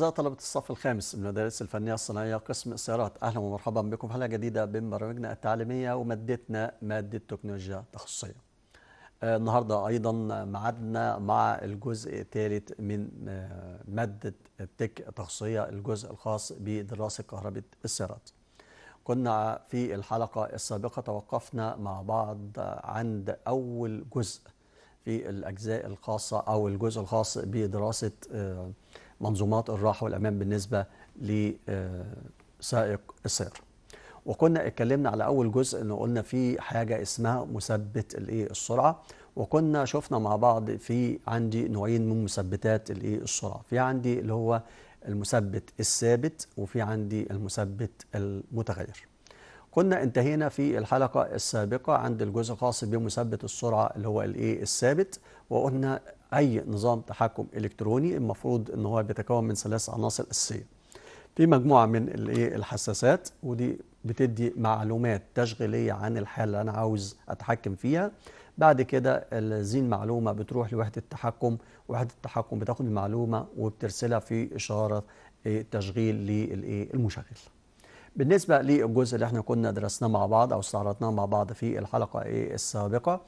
أعزائي طلبة الصف الخامس من المدارس الفنية الصناعية قسم السيارات أهلا ومرحبا بكم في حلقة جديدة من برامجنا التعليمية ومادتنا مادة تكنولوجيا تخصصية آه، النهاردة أيضا معدنا مع الجزء الثالث من آه، مادة التك تخصصية الجزء الخاص بدراسة كهرباء السيارات كنا في الحلقة السابقة توقفنا مع بعض عند أول جزء في الأجزاء الخاصة أو الجزء الخاص بدراسة آه، منظومات الراحه والامان بالنسبه لسائق السير وكنا اتكلمنا على اول جزء انه قلنا في حاجه اسمها مثبت الايه السرعه وكنا شفنا مع بعض في عندي نوعين من مثبتات الايه السرعه في عندي اللي هو المثبت الثابت وفي عندي المثبت المتغير كنا انتهينا في الحلقة السابقة عند الجزء الخاص بمثبت السرعة اللي هو الايه الثابت وقلنا أي نظام تحكم إلكتروني المفروض أن هو بيتكون من ثلاث عناصر أساسية في مجموعة من الحساسات ودي بتدي معلومات تشغيلية عن الحالة اللي أنا عاوز أتحكم فيها بعد كده هذه المعلومة بتروح لوحدة التحكم وحدة التحكم بتاخد المعلومة وبترسلها في إشارة إيه، تشغيل للمشغل بالنسبة للجزء اللي احنا كنا درسناه مع بعض أو استعرضناه مع بعض في الحلقة إيه، السابقة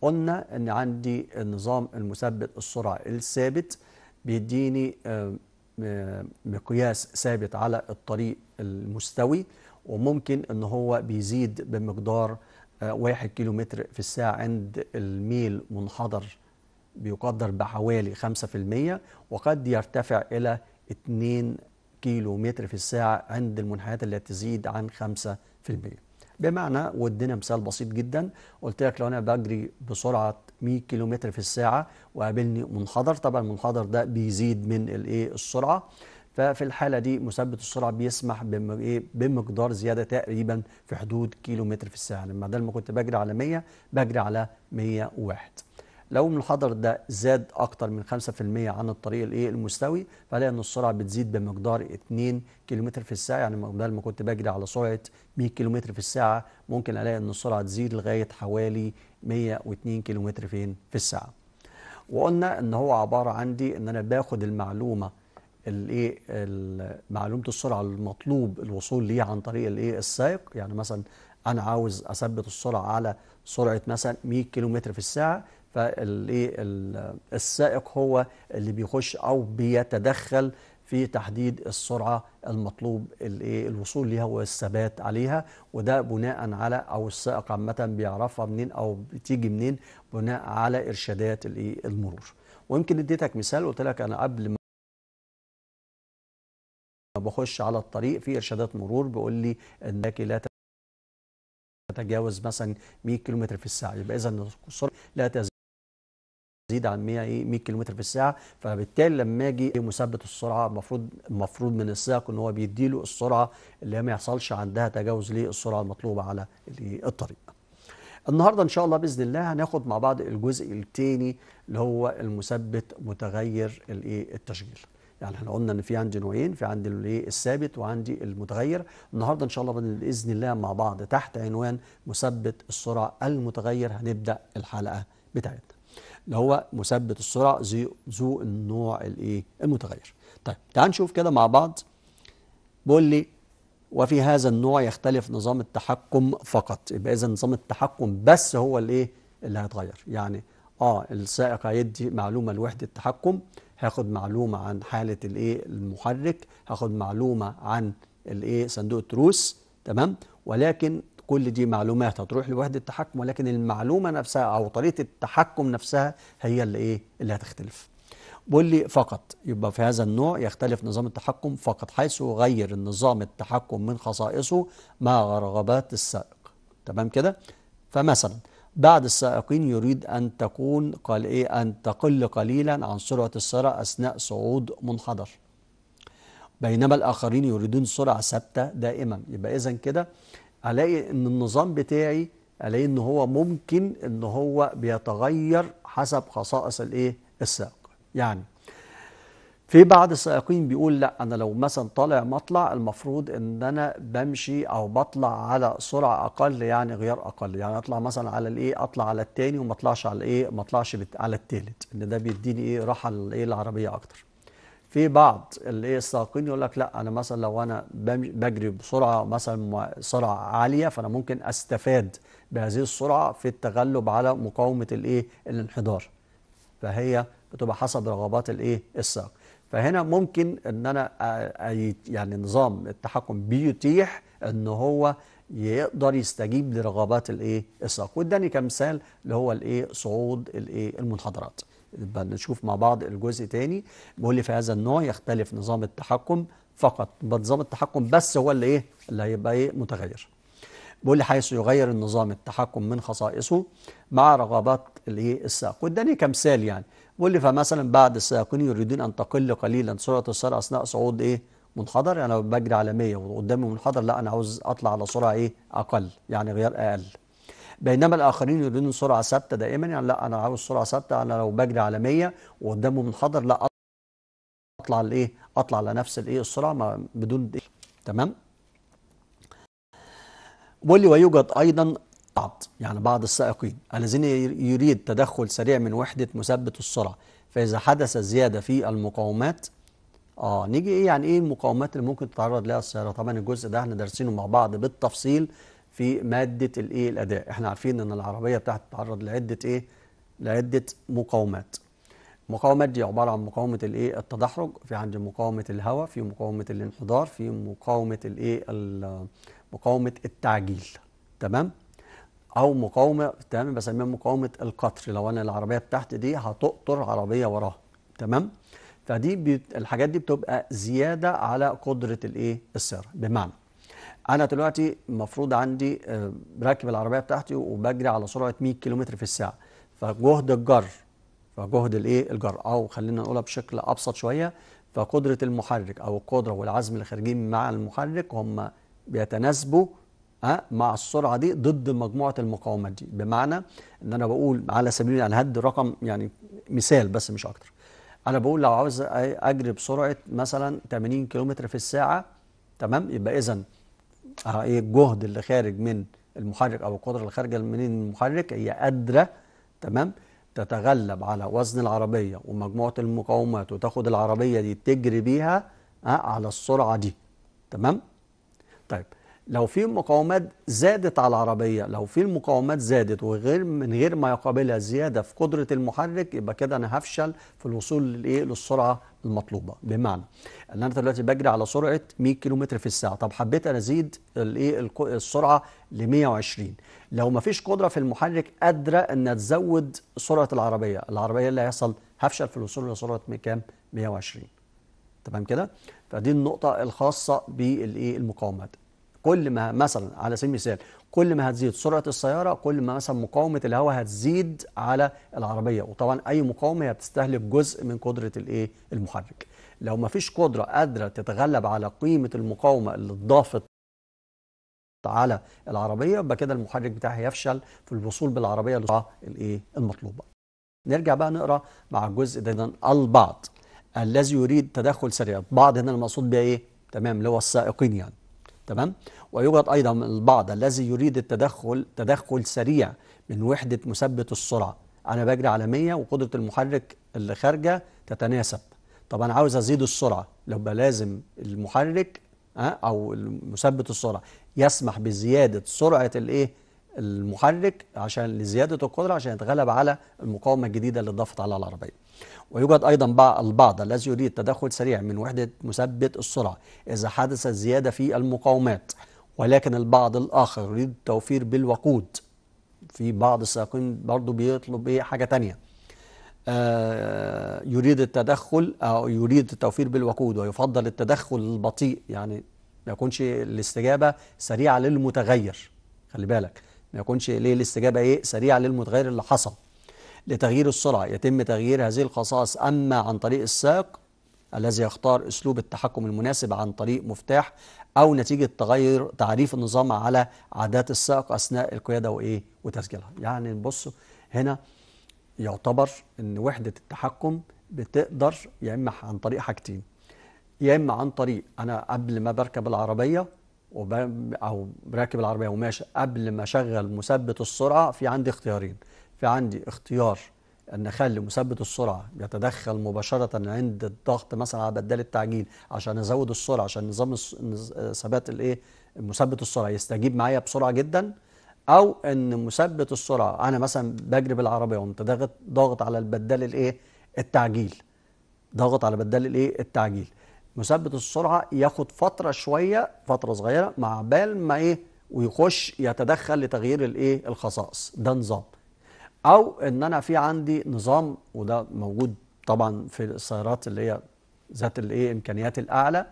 قلنا ان عندي النظام المثبت السرعه الثابت بيديني آه، آه، مقياس ثابت على الطريق المستوي وممكن ان هو بيزيد بمقدار آه، واحد كيلومتر في الساعه عند الميل منحدر بيقدر بحوالي خمسة في المية وقد يرتفع الى اتنين كيلو متر في الساعة عند المنحنيات التي تزيد عن خمسة في المية بمعنى وادينا مثال بسيط جدا قلت لك لو انا بجري بسرعه 100 كيلومتر في الساعه وقابلني منحدر طبعا المنحدر ده بيزيد من الايه السرعه ففي الحالة دي مثبت السرعة بيسمح إيه؟ بمقدار زيادة تقريبا في حدود كيلومتر في الساعة لما بدل ما كنت بجري على 100 بجري على 101 لو الحضر ده زاد أكتر من 5% عن الطريق الإيه المستوي فهلاقي إن السرعة بتزيد بمقدار 2 كيلومتر في الساعة يعني بدل ما كنت بجري على سرعة 100 كيلومتر في الساعة ممكن ألاقي إن السرعة تزيد لغاية حوالي 102 كيلومتر فين في الساعة وقلنا إن هو عبارة عندي إن أنا باخد المعلومة الايه معلومه السرعه المطلوب الوصول ليها عن طريق الايه السائق يعني مثلا انا عاوز اثبت السرعه على سرعه مثلا 100 كيلومتر في الساعه فالسائق هو اللي بيخش أو بيتدخل في تحديد السرعة المطلوب الوصول ليها والثبات عليها وده بناء على أو السائق عامة بيعرفها منين أو بتيجي منين بناء على إرشادات المرور ويمكن اديتك مثال قلت لك أنا قبل ما بخش على الطريق في إرشادات مرور بيقول لي إنك لا تتجاوز مثلا 100 كيلومتر في الساعة يبقى إذا السرعة لا تزيد تزيد عن 100 ايه 100 كيلو في الساعه فبالتالي لما اجي مثبت السرعه المفروض المفروض من السائق ان هو بيدي له السرعه اللي ما يحصلش عندها تجاوز للسرعه المطلوبه على الطريق النهارده ان شاء الله باذن الله هناخد مع بعض الجزء الثاني اللي هو المثبت متغير الايه التشغيل يعني احنا قلنا ان في عندي نوعين في عندي الايه الثابت وعندي المتغير النهارده ان شاء الله باذن الله مع بعض تحت عنوان مثبت السرعه المتغير هنبدا الحلقه بتاعتنا اللي هو مثبت السرعة ذو النوع الايه المتغير طيب تعال نشوف كده مع بعض بيقول لي وفي هذا النوع يختلف نظام التحكم فقط يبقى اذا نظام التحكم بس هو الايه اللي هيتغير يعني اه السائق هيدي معلومه لوحده التحكم هاخد معلومه عن حاله الايه المحرك هاخد معلومه عن الايه صندوق التروس تمام ولكن كل دي معلومات هتروح لوحده التحكم ولكن المعلومه نفسها او طريقه التحكم نفسها هي اللي ايه اللي هتختلف بقول لي فقط يبقى في هذا النوع يختلف نظام التحكم فقط حيث غير النظام التحكم من خصائصه مع رغبات السائق تمام كده فمثلا بعض السائقين يريد أن تكون قال إيه أن تقل قليلا عن سرعة السيارة أثناء صعود منحدر بينما الآخرين يريدون سرعة ثابتة دائما يبقى إذا كده الاقي ان النظام بتاعي الاقي ان هو ممكن ان هو بيتغير حسب خصائص الايه السائق يعني في بعض السائقين بيقول لا انا لو مثلا طالع مطلع المفروض ان انا بمشي او بطلع على سرعه اقل يعني غيار اقل يعني اطلع مثلا على الايه اطلع على الثاني وما اطلعش على الايه ما اطلعش على الثالث ان ده بيديني ايه راحه للايه العربيه اكتر في بعض اللي السائقين يقول لك لا انا مثلا لو انا بجري بسرعه مثلا سرعه عاليه فانا ممكن استفاد بهذه السرعه في التغلب على مقاومه الايه الانحدار فهي بتبقى حسب رغبات الايه السائق فهنا ممكن ان انا يعني نظام التحكم بيتيح ان هو يقدر يستجيب لرغبات الايه السائق واداني كمثال اللي هو الايه صعود الايه المنحدرات بنشوف مع بعض الجزء تاني بيقول لي في هذا النوع يختلف نظام التحكم فقط نظام التحكم بس هو اللي ايه اللي هيبقى ايه متغير بيقول لي حيث يغير النظام التحكم من خصائصه مع رغبات الايه السائق واداني كمثال يعني بيقول لي فمثلا بعد السائقين يريدون ان تقل قليلا سرعه السير اثناء صعود ايه منحدر يعني لو بجري على 100 وقدامي منحدر لا انا عاوز اطلع على سرعه ايه اقل يعني غيار اقل بينما الاخرين يريدون سرعه ثابته دائما يعني لا انا عاوز سرعه ثابته انا لو بجري على 100 وقدامه منحدر لا اطلع الايه اطلع على نفس الايه السرعه ما بدون إيه. تمام واللي ويوجد ايضا بعض يعني بعض السائقين الذين يريد تدخل سريع من وحده مثبت السرعه فاذا حدث زياده في المقاومات اه نيجي ايه يعني ايه المقاومات اللي ممكن تتعرض لها السياره طبعا الجزء ده احنا دارسينه مع بعض بالتفصيل في ماده الايه الاداء احنا عارفين ان العربيه بتاعت تتعرض لعده ايه لعده مقاومات المقاومات دي عباره عن مقاومه الايه التدحرج في عندي مقاومه الهواء في مقاومه الانحدار في مقاومه الايه مقاومه التعجيل تمام او مقاومه تمام بسميها مقاومه القطر لو انا العربيه بتاعت دي هتقطر عربيه وراها تمام فدي الحاجات دي بتبقى زياده على قدره الايه السياره بمعنى انا دلوقتي المفروض عندي آه، راكب العربيه بتاعتي وبجري على سرعه 100 كيلومتر في الساعه فجهد الجر فجهد الايه الجر او خلينا نقولها بشكل ابسط شويه فقدره المحرك او القدره والعزم اللي خارجين مع المحرك هم بيتناسبوا آه، مع السرعه دي ضد مجموعه المقاومات دي بمعنى ان انا بقول على سبيل يعني هد رقم يعني مثال بس مش اكتر انا بقول لو عاوز اجري بسرعه مثلا 80 كيلومتر في الساعه تمام يبقى اذا اه ايه الجهد اللي خارج من المحرك او القدره اللي خارجه من المحرك هي قادره تمام تتغلب على وزن العربيه ومجموعه المقاومات وتاخد العربيه دي تجري بيها آه، على السرعه دي تمام طيب لو في مقاومات زادت على العربيه لو في المقاومات زادت وغير من غير ما يقابلها زياده في قدره المحرك يبقى كده انا هفشل في الوصول للايه للسرعه المطلوبه بمعنى ان انا دلوقتي بجري على سرعه 100 كم في الساعه طب حبيت انا ازيد الايه السرعه ل 120 لو ما فيش قدره في المحرك قادره ان تزود سرعه العربيه العربيه اللي هيحصل هفشل في الوصول لسرعه كام 120 تمام كده فدي النقطه الخاصه بالايه المقاومات كل ما مثلا على سبيل المثال كل ما هتزيد سرعه السياره كل ما مثلا مقاومه الهواء هتزيد على العربيه وطبعا اي مقاومه هي بتستهلك جزء من قدره الايه المحرك لو ما فيش قدره قادره تتغلب على قيمه المقاومه اللي اتضافت على العربيه يبقى كده المحرك بتاعها يفشل في الوصول بالعربيه للسرعه الايه المطلوبه نرجع بقى نقرا مع الجزء ده البعض الذي يريد تدخل سريع بعض هنا المقصود بيه ايه تمام اللي هو السائقين يعني تمام ويوجد أيضا البعض الذي يريد التدخل تدخل سريع من وحدة مثبت السرعة أنا بجري على 100 وقدرة المحرك اللي خارجة تتناسب طب أنا عاوز أزيد السرعة لو لازم المحرك آه، أو مثبت السرعة يسمح بزيادة سرعة الإيه المحرك عشان لزيادة القدرة عشان يتغلب على المقاومة الجديدة اللي ضافت على العربية ويوجد أيضا البعض الذي يريد تدخل سريع من وحدة مثبت السرعة إذا حدثت زيادة في المقاومات ولكن البعض الآخر يريد التوفير بالوقود في بعض السائقين برضه بيطلب إيه حاجة تانية آه يريد التدخل أو يريد التوفير بالوقود ويفضل التدخل البطيء يعني ما يكونش الاستجابة سريعة للمتغير خلي بالك ما يكونش ليه الاستجابة إيه سريعة للمتغير اللي حصل لتغيير السرعة يتم تغيير هذه الخصائص أما عن طريق الساق الذي يختار أسلوب التحكم المناسب عن طريق مفتاح أو نتيجة تغير تعريف النظام على عادات السائق أثناء القيادة وإيه وتسجيلها يعني نبص هنا يعتبر أن وحدة التحكم بتقدر يا إما عن طريق حاجتين يا إما عن طريق أنا قبل ما بركب العربية او راكب العربيه وماشي قبل ما اشغل مثبت السرعه في عندي اختيارين في عندي اختيار ان اخلي مثبت السرعه يتدخل مباشره عند الضغط مثلا على بدال التعجيل عشان ازود السرعه عشان نظام ثبات الايه مثبت السرعه يستجيب معايا بسرعه جدا او ان مثبت السرعه انا مثلا بجري بالعربيه وانت ضاغط ضاغط على البدال الايه التعجيل ضاغط على بدال الايه التعجيل مثبت السرعه ياخد فتره شويه فتره صغيره مع بال ما ايه ويخش يتدخل لتغيير الايه الخصائص ده نظام او ان انا في عندي نظام وده موجود طبعا في السيارات اللي هي ذات الايه امكانيات الاعلى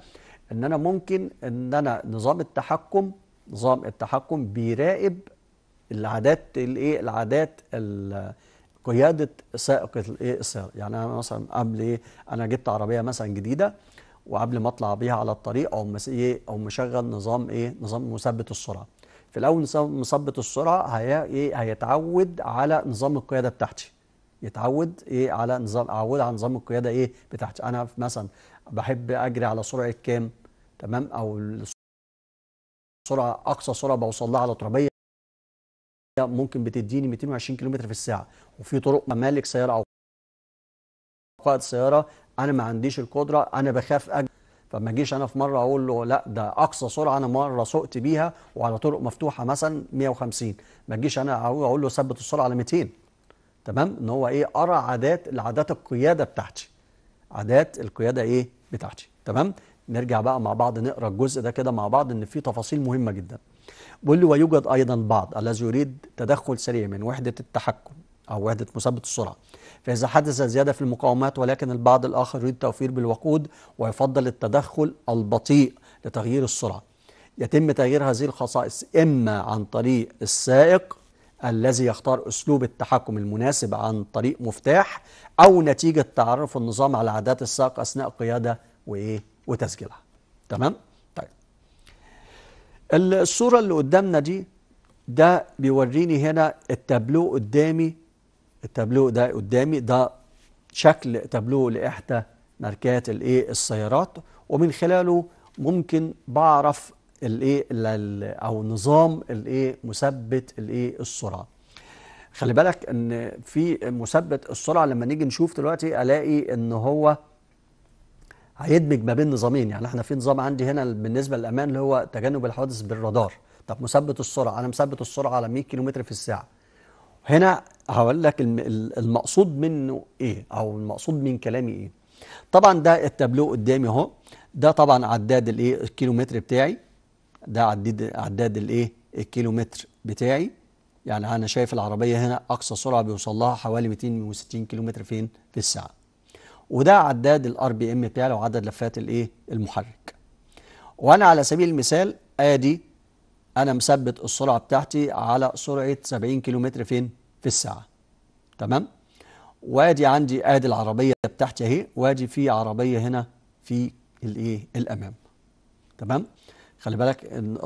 ان انا ممكن ان انا نظام التحكم نظام التحكم بيراقب العادات الايه العادات قياده سائق الايه السياره يعني انا مثلا قبل ايه انا جبت عربيه مثلا جديده وقبل ما اطلع بيها على الطريق او ايه او مشغل نظام ايه نظام مثبت السرعه في الاول نظام مثبت السرعه هي ايه هيتعود على نظام القياده بتاعتي يتعود ايه على نظام اعود على نظام القياده ايه بتاعتي انا مثلا بحب اجري على سرعه كام تمام او سرعه اقصى سرعه بوصل لها على ترابيه ممكن بتديني 220 كم في الساعه وفي طرق مالك سياره او قائد سياره انا ما عنديش القدره انا بخاف أجري طب ما اجيش انا في مره اقول له لا ده اقصى سرعه انا مره سقت بيها وعلى طرق مفتوحه مثلا 150 ما اجيش انا اقول له ثبت السرعه على 200 تمام ان هو ايه ارى عادات العادات القياده بتاعتي عادات القياده ايه بتاعتي تمام نرجع بقى مع بعض نقرا الجزء ده كده مع بعض ان في تفاصيل مهمه جدا بيقول لي ويوجد ايضا بعض الذي يريد تدخل سريع من وحده التحكم أو وحدة مثبت السرعة فإذا حدث زيادة في المقاومات ولكن البعض الآخر يريد توفير بالوقود ويفضل التدخل البطيء لتغيير السرعة يتم تغيير هذه الخصائص إما عن طريق السائق الذي يختار أسلوب التحكم المناسب عن طريق مفتاح أو نتيجة تعرف النظام على عادات السائق أثناء قيادة وإيه وتسجيلها تمام؟ طيب الصورة اللي قدامنا دي ده بيوريني هنا التابلو قدامي التابلو ده قدامي ده شكل تابلو لإحدى ماركات الايه السيارات ومن خلاله ممكن بعرف الايه او نظام الايه مثبت الايه السرعه خلي بالك ان في مثبت السرعه لما نيجي نشوف دلوقتي الاقي ان هو هيدمج ما بين نظامين يعني احنا في نظام عندي هنا بالنسبه للامان اللي هو تجنب الحوادث بالرادار طب مثبت السرعه انا مثبت السرعه على 100 كم في الساعه هنا هقول لك المقصود منه ايه او المقصود من كلامي ايه طبعا ده التابلو قدامي اهو ده طبعا عداد الايه الكيلومتر بتاعي ده عداد عداد الايه الكيلومتر بتاعي يعني انا شايف العربيه هنا اقصى سرعه بيوصل لها حوالي 260 كيلومتر فين في الساعه وده عداد الار بي ام بتاعي وعدد عدد لفات الايه المحرك وانا على سبيل المثال ادي أنا مثبت السرعة بتاعتي على سرعة 70 كيلومتر فين؟ في الساعة تمام؟ وادي عندي ادي العربية بتاعتي اهي وادي في عربية هنا في الايه؟ الأمام تمام؟ خلي بالك ان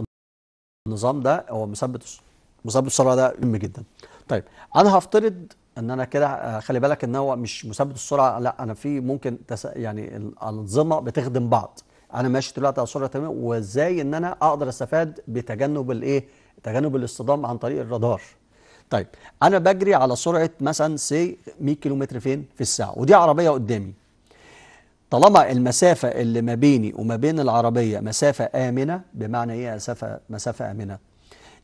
النظام ده هو مثبت مثبت السرعة ده مهم جدا طيب أنا هفترض ان انا كده آه، خلي بالك ان هو مش مثبت السرعه لا انا في ممكن تس... يعني الانظمه بتخدم بعض انا ماشي دلوقتي على سرعه تمام وازاي ان انا اقدر استفاد بتجنب الايه تجنب الاصطدام عن طريق الرادار طيب انا بجري على سرعه مثلا سي 100 كيلومتر فين في الساعه ودي عربيه قدامي طالما المسافه اللي ما بيني وما بين العربيه مسافه امنه بمعنى ايه مسافه مسافه امنه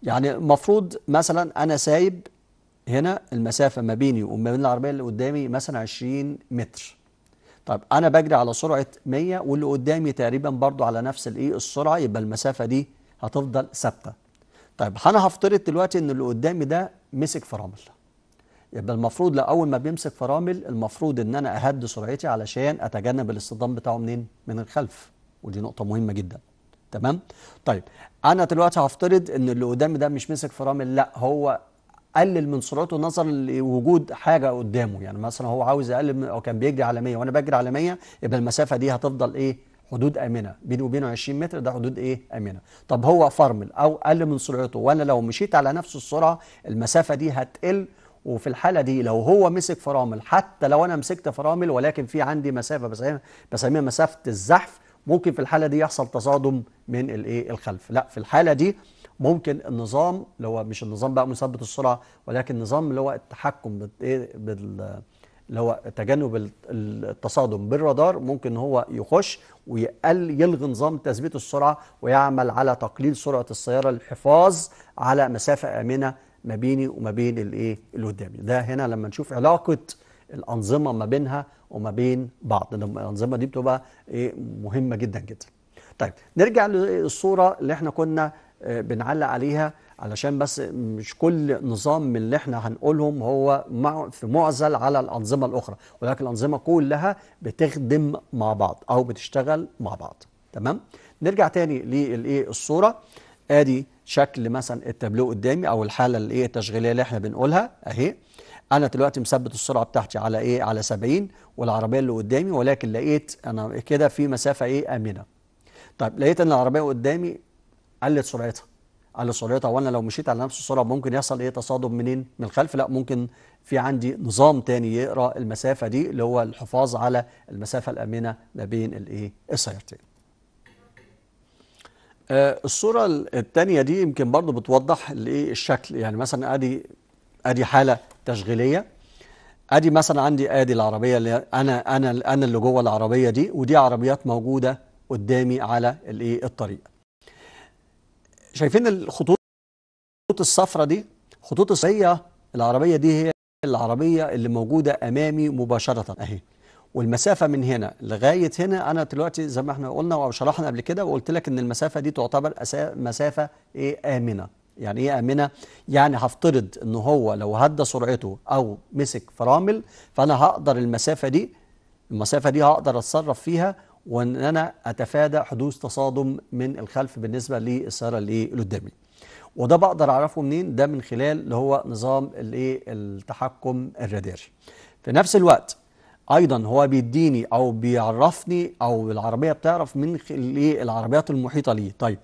يعني المفروض مثلا انا سايب هنا المسافه ما بيني وما بين العربيه اللي قدامي مثلا 20 متر طب انا بجري على سرعه 100 واللي قدامي تقريبا برضو على نفس الايه السرعه يبقى المسافه دي هتفضل ثابته طيب انا هفترض دلوقتي ان اللي قدامي ده مسك فرامل يبقى المفروض لاول اول ما بيمسك فرامل المفروض ان انا اهدي سرعتي علشان اتجنب الاصطدام بتاعه منين من الخلف ودي نقطه مهمه جدا تمام طيب انا دلوقتي هفترض ان اللي قدامي ده مش مسك فرامل لا هو قلل من سرعته نظرا لوجود حاجه قدامه يعني مثلا هو عاوز يقلل او كان بيجري على 100 وانا بجري على 100 يبقى المسافه دي هتفضل ايه حدود امنه بيني وبينه 20 متر ده حدود ايه امنه طب هو فرمل او قل من سرعته وانا لو مشيت على نفس السرعه المسافه دي هتقل وفي الحاله دي لو هو مسك فرامل حتى لو انا مسكت فرامل ولكن في عندي مسافه بسميها مسافه الزحف ممكن في الحاله دي يحصل تصادم من الايه الخلف لا في الحاله دي ممكن النظام اللي هو مش النظام بقى مثبت السرعه ولكن النظام اللي هو التحكم بال إيه، اللي هو تجنب التصادم بالرادار ممكن هو يخش ويقل يلغي نظام تثبيت السرعه ويعمل على تقليل سرعه السياره للحفاظ على مسافه امنه ما بيني وما بين الايه اللي قدامي ده هنا لما نشوف علاقه الانظمه ما بينها وما بين بعض الانظمه دي بتبقى ايه مهمه جدا جدا طيب نرجع للصوره اللي احنا كنا بنعلق عليها علشان بس مش كل نظام من اللي احنا هنقولهم هو في معزل على الأنظمة الأخرى ولكن الأنظمة كلها بتخدم مع بعض أو بتشتغل مع بعض تمام نرجع تاني للايه الصورة ادي شكل مثلا التابلو قدامي او الحاله الايه التشغيليه اللي احنا بنقولها اهي انا دلوقتي مثبت السرعه بتاعتي على ايه على 70 والعربيه اللي قدامي ولكن لقيت انا كده في مسافه ايه امنه طيب لقيت ان العربيه قدامي قلت سرعتها قلت سرعتها وانا لو مشيت على نفس السرعه ممكن يحصل ايه تصادم منين من الخلف لا ممكن في عندي نظام تاني يقرا المسافه دي اللي هو الحفاظ على المسافه الامنه ما بين الايه السيارتين آه الصوره الثانيه دي يمكن برضو بتوضح الايه الشكل يعني مثلا ادي ادي حاله تشغيليه ادي مثلا عندي ادي العربيه اللي انا انا انا اللي جوه العربيه دي ودي عربيات موجوده قدامي على الايه الطريق شايفين الخطوط الصفراء دي خطوط الصية العربية دي هي العربية اللي موجودة أمامي مباشرة أهي والمسافة من هنا لغاية هنا أنا دلوقتي زي ما احنا قلنا وشرحنا قبل كده وقلت لك إن المسافة دي تعتبر مسافة إيه آمنة يعني إيه آمنة؟ يعني هفترض إن هو لو هدى سرعته أو مسك فرامل فأنا هقدر المسافة دي المسافة دي هقدر أتصرف فيها وان انا اتفادى حدوث تصادم من الخلف بالنسبه للسياره إيه، اللي قدامي وده بقدر اعرفه منين ده من خلال اللي هو نظام الايه التحكم الراداري في نفس الوقت ايضا هو بيديني او بيعرفني او العربيه بتعرف من الايه العربيات المحيطه ليه طيب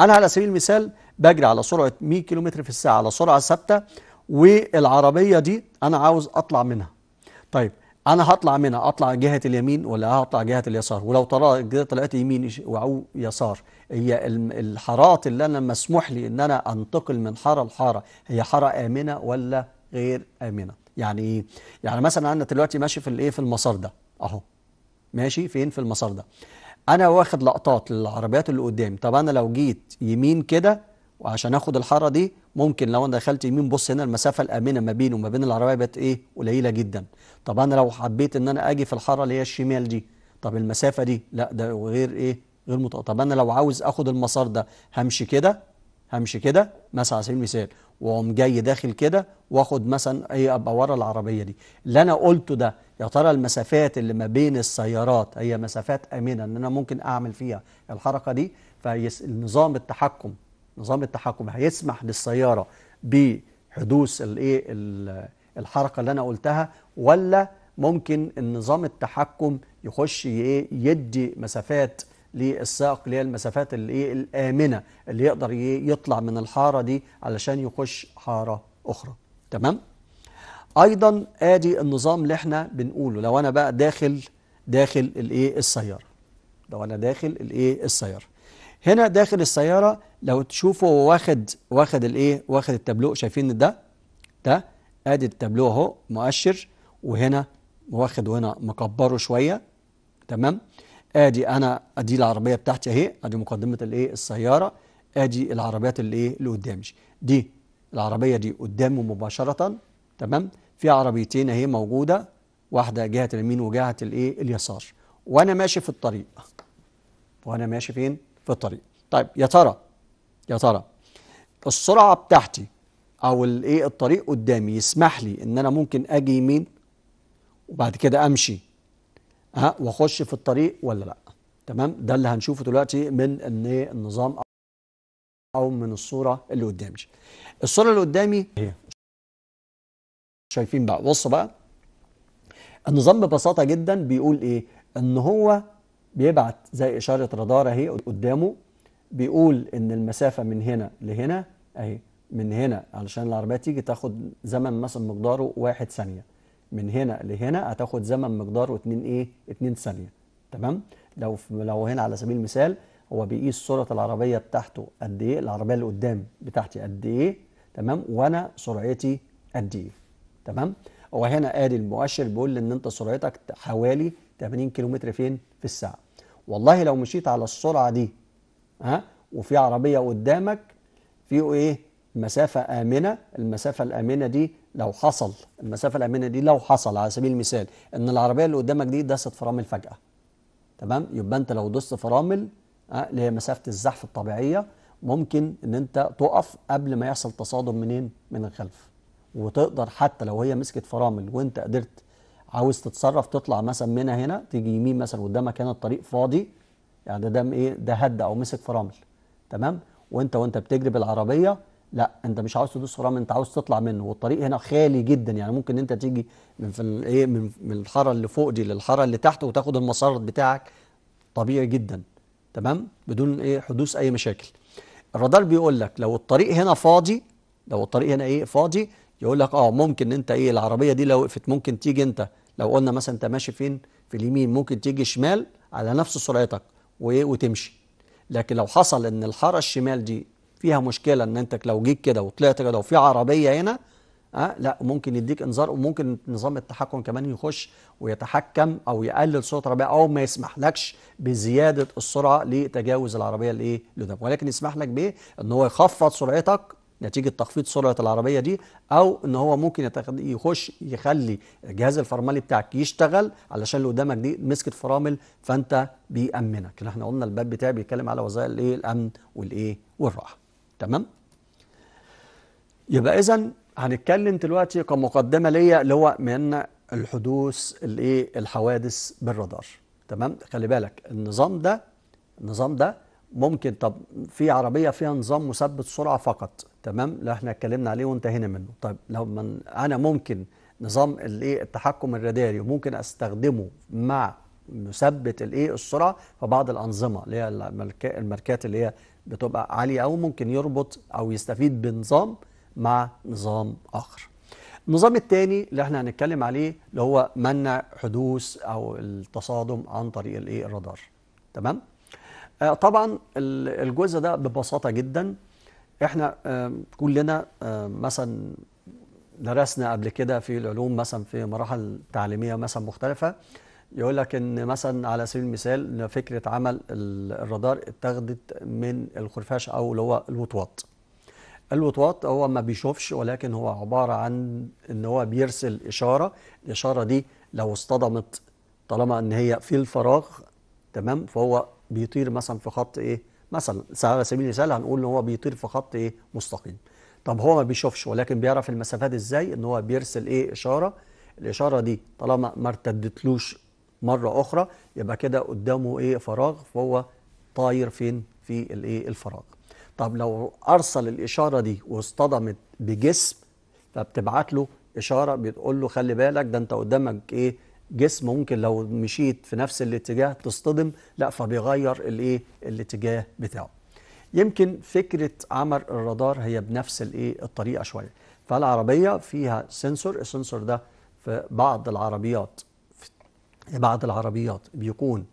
انا على سبيل المثال بجري على سرعه 100 كم في الساعه على سرعه ثابته والعربيه دي انا عاوز اطلع منها طيب انا هطلع منها اطلع جهه اليمين ولا هطلع جهه اليسار ولو طلعت يمين او يسار هي الحارات اللي انا مسموح لي ان انا انتقل من حاره لحاره هي حاره امنه ولا غير امنه يعني ايه يعني مثلا انا دلوقتي ماشي في الايه في المسار ده اهو ماشي فين في المسار ده انا واخد لقطات للعربيات اللي قدامي طب انا لو جيت يمين كده وعشان اخد الحاره دي ممكن لو انا دخلت يمين بص هنا المسافه الامنه ما بينه وما بين العربيه بقت ايه قليله جدا طب انا لو حبيت ان انا اجي في الحاره اللي هي الشمال دي طب المسافه دي لا ده غير ايه غير متقطع طب انا لو عاوز اخد المسار ده همشي كده همشي كده مثلا على سبيل المثال واقوم جاي داخل كده واخد مثلا ايه ابقى ورا العربيه دي اللي انا قلته ده يا ترى المسافات اللي ما بين السيارات هي مسافات امنه ان انا ممكن اعمل فيها الحركه دي فالنظام التحكم نظام التحكم هيسمح للسيارة بحدوث الايه الحركة اللي أنا قلتها ولا ممكن النظام التحكم يخش ايه يدي مسافات للسائق اللي هي المسافات اللي ايه الآمنة اللي يقدر ايه يطلع من الحارة دي علشان يخش حارة أخرى تمام؟ ايضا ادي النظام اللي احنا بنقوله لو انا بقى داخل داخل الايه السياره لو انا داخل الايه السياره هنا داخل السياره لو تشوفوا واخد واخد الايه واخد التابلو شايفين ده ده ادي التابلو اهو مؤشر وهنا واخد وهنا مكبره شويه تمام ادي انا ادي العربيه بتاعتي اهي ادي مقدمه الايه السياره ادي العربيات اللي ايه اللي قدامي دي العربيه دي قدامه مباشره تمام في عربيتين اهي موجوده واحده جهه اليمين وجهه الايه اليسار وانا ماشي في الطريق وانا ماشي فين في الطريق طيب يا ترى يا ترى السرعه بتاعتي او الايه الطريق قدامي يسمح لي ان انا ممكن اجي يمين وبعد كده امشي ها واخش في الطريق ولا لا تمام ده اللي هنشوفه دلوقتي من ان إيه النظام او من الصوره اللي قدامي الصوره اللي قدامي إيه؟ شايفين بقى بص بقى النظام ببساطه جدا بيقول ايه ان هو بيبعت زي اشاره رادار اهي قدامه بيقول ان المسافه من هنا لهنا اهي من هنا علشان العربيه تيجي تاخد زمن مثلا مقداره واحد ثانيه من هنا لهنا هتاخد زمن مقداره 2 ايه 2 ثانيه تمام لو لو هنا على سبيل المثال هو بيقيس سرعه العربيه بتاعته قد ايه العربيه اللي قدام بتاعتي قد ايه تمام وانا سرعتي قد ايه تمام هو هنا ادي المؤشر بيقول ان انت سرعتك حوالي 80 كيلومتر فين في الساعه والله لو مشيت على السرعه دي ها وفي عربية قدامك في ايه مسافة آمنة المسافة الآمنة دي لو حصل المسافة الآمنة دي لو حصل على سبيل المثال ان العربية اللي قدامك دي دست فرامل فجأة تمام يبقى انت لو دست فرامل اللي هي مسافة الزحف الطبيعية ممكن ان انت تقف قبل ما يحصل تصادم منين من الخلف وتقدر حتى لو هي مسكت فرامل وانت قدرت عاوز تتصرف تطلع مثلا منها هنا تيجي يمين مثلا قدامك هنا الطريق فاضي يعني ده دام ايه ده هد او مسك في رمل تمام وانت وانت بتجري بالعربيه لا انت مش عاوز تدوس في رمل انت عاوز تطلع منه والطريق هنا خالي جدا يعني ممكن انت تيجي من في الايه من من الحاره اللي فوق دي للحاره اللي تحت وتاخد المسار بتاعك طبيعي جدا تمام بدون ايه حدوث اي مشاكل الرادار بيقول لك لو الطريق هنا فاضي لو الطريق هنا ايه فاضي يقول لك اه ممكن انت ايه العربيه دي لو وقفت ممكن تيجي انت لو قلنا مثلا انت ماشي فين في اليمين ممكن تيجي شمال على نفس سرعتك وتمشي لكن لو حصل ان الحاره الشمال دي فيها مشكله ان انت لو جيت كده وطلعت كده وفي عربيه هنا أه لا ممكن يديك انذار وممكن نظام التحكم كمان يخش ويتحكم او يقلل سرعه العربيه او ما يسمحلكش بزياده السرعه لتجاوز العربيه الايه ولكن يسمح لك بايه ان هو يخفض سرعتك نتيجه تخفيض سرعه العربيه دي او ان هو ممكن يخش يخلي الجهاز الفرملي بتاعك يشتغل علشان اللي قدامك دي مسكت فرامل فانت بيامنك احنا قلنا الباب بتاعي بيتكلم على وظائف الايه الامن والايه والراحه تمام يبقى اذا هنتكلم دلوقتي كمقدمه ليا اللي هو من الحدوث الايه الحوادث بالرادار تمام خلي بالك النظام ده النظام ده ممكن طب في عربيه فيها نظام مثبت سرعه فقط تمام اللي احنا اتكلمنا عليه وانتهينا منه طيب لو من انا ممكن نظام الايه التحكم الراداري وممكن استخدمه مع مثبت الايه السرعه فبعض الانظمه اللي هي الماركات اللي هي بتبقى عاليه او ممكن يربط او يستفيد بنظام مع نظام اخر النظام الثاني اللي احنا هنتكلم عليه اللي هو منع حدوث او التصادم عن طريق الايه الرادار تمام آه، طبعا الجزء ده ببساطه جدا احنا كلنا مثلا درسنا قبل كده في العلوم مثلا في مراحل تعليميه مثلا مختلفه يقول لك ان مثلا على سبيل المثال فكره عمل الرادار اتخذت من الخرفاش او اللي هو الوطواط الوطواط هو ما بيشوفش ولكن هو عباره عن ان هو بيرسل اشاره الاشاره دي لو اصطدمت طالما ان هي في الفراغ تمام فهو بيطير مثلا في خط ايه مثلا على سبيل المثال هنقول ان هو بيطير في خط ايه مستقيم طب هو ما بيشوفش ولكن بيعرف المسافات ازاي ان هو بيرسل ايه اشاره الاشاره دي طالما ما ارتدتلوش مره اخرى يبقى كده قدامه ايه فراغ فهو طاير فين في الايه الفراغ طب لو ارسل الاشاره دي واصطدمت بجسم فبتبعت له اشاره بتقول له خلي بالك ده انت قدامك ايه جسم ممكن لو مشيت في نفس الاتجاه تصطدم لا فبيغير الايه الاتجاه بتاعه يمكن فكره عمل الرادار هي بنفس الايه الطريقه شويه فالعربيه فيها سنسور السنسور ده في بعض العربيات في بعض العربيات بيكون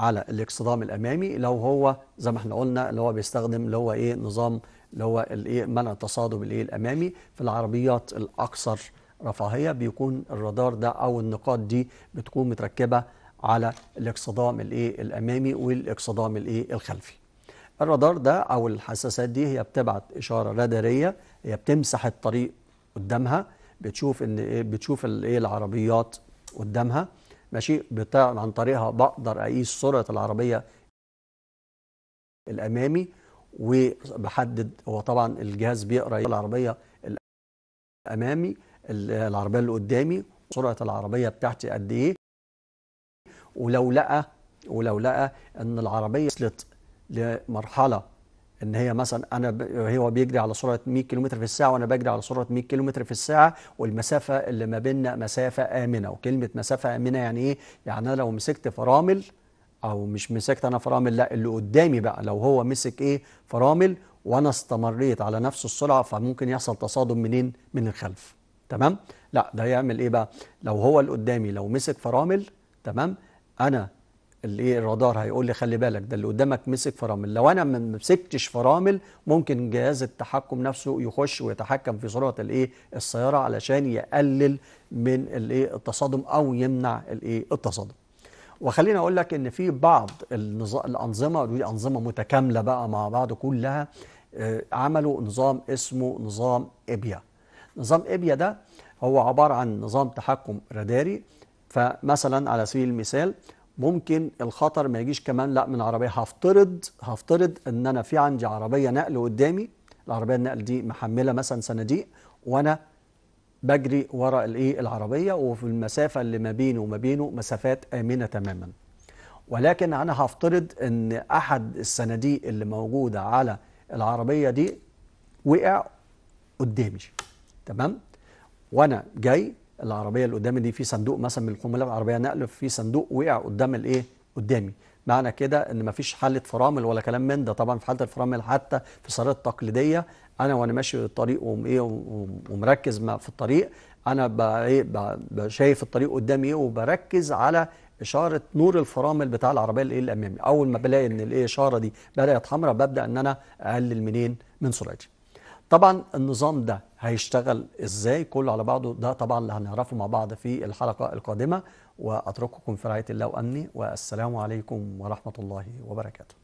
على الاصطدام الامامي لو هو زي ما احنا قلنا اللي هو بيستخدم اللي هو ايه نظام اللي هو الايه منع التصادم الايه الامامي في العربيات الاكثر رفاهية بيكون الرادار ده أو النقاط دي بتكون متركبة على الاقصدام الايه الامامي والاقصدام الايه الخلفي الرادار ده او الحساسات دي هي بتبعت اشاره راداريه هي بتمسح الطريق قدامها بتشوف ان ايه بتشوف الايه العربيات قدامها ماشي بتاع عن طريقها بقدر اقيس سرعه العربيه الامامي وبحدد هو طبعا الجهاز بيقرا إيه العربيه الامامي العربية اللي قدامي سرعة العربية بتاعتي قد إيه ولو لقى ولو لقى إن العربية وصلت لمرحلة ان هي مثلا انا ب... هو بيجري على سرعه 100 كم في الساعه وانا بجري على سرعه 100 كم في الساعه والمسافه اللي ما بيننا مسافه امنه وكلمه مسافه امنه يعني ايه يعني انا لو مسكت فرامل او مش مسكت انا فرامل لا اللي قدامي بقى لو هو مسك ايه فرامل وانا استمريت على نفس السرعه فممكن يحصل تصادم منين من الخلف تمام لا ده هيعمل ايه بقى لو هو اللي قدامي لو مسك فرامل تمام انا اللي إيه الرادار هيقول لي خلي بالك ده اللي قدامك مسك فرامل لو انا ما مسكتش فرامل ممكن جهاز التحكم نفسه يخش ويتحكم في سرعه الايه السياره علشان يقلل من الايه التصادم او يمنع الايه التصادم وخلينا اقول لك ان في بعض الانظمه دي انظمه متكامله بقى مع بعض كلها آه، عملوا نظام اسمه نظام ابيا نظام إبيا ده هو عبارة عن نظام تحكم راداري فمثلا على سبيل المثال ممكن الخطر ما يجيش كمان لا من عربية هفترض هفترض ان انا في عندي عربية نقل قدامي العربية النقل دي محملة مثلا صناديق وانا بجري ورا الايه العربية وفي المسافة اللي ما بينه وما بينه مسافات آمنة تماما ولكن انا هفترض ان احد الصناديق اللي موجودة على العربية دي وقع قدامي تمام وانا جاي العربيه اللي قدامي دي في صندوق مثلا من القنبله العربيه نقل في صندوق وقع قدام الايه قدامي معنى كده ان مفيش حاله فرامل ولا كلام من ده طبعا في حاله الفرامل حتى في السيارات التقليديه انا وانا ماشي في الطريق وايه ومركز في الطريق انا ايه شايف الطريق قدامي ايه وبركز على اشاره نور الفرامل بتاع العربيه الايه الامامي اول ما بلاقي ان الايه اشاره دي بدات حمراء ببدا ان انا اقلل منين من سرعتي طبعا النظام ده هيشتغل ازاي كله على بعضه ده طبعا اللي هنعرفه مع بعض في الحلقة القادمة وأترككم في رعاية الله وأمني والسلام عليكم ورحمة الله وبركاته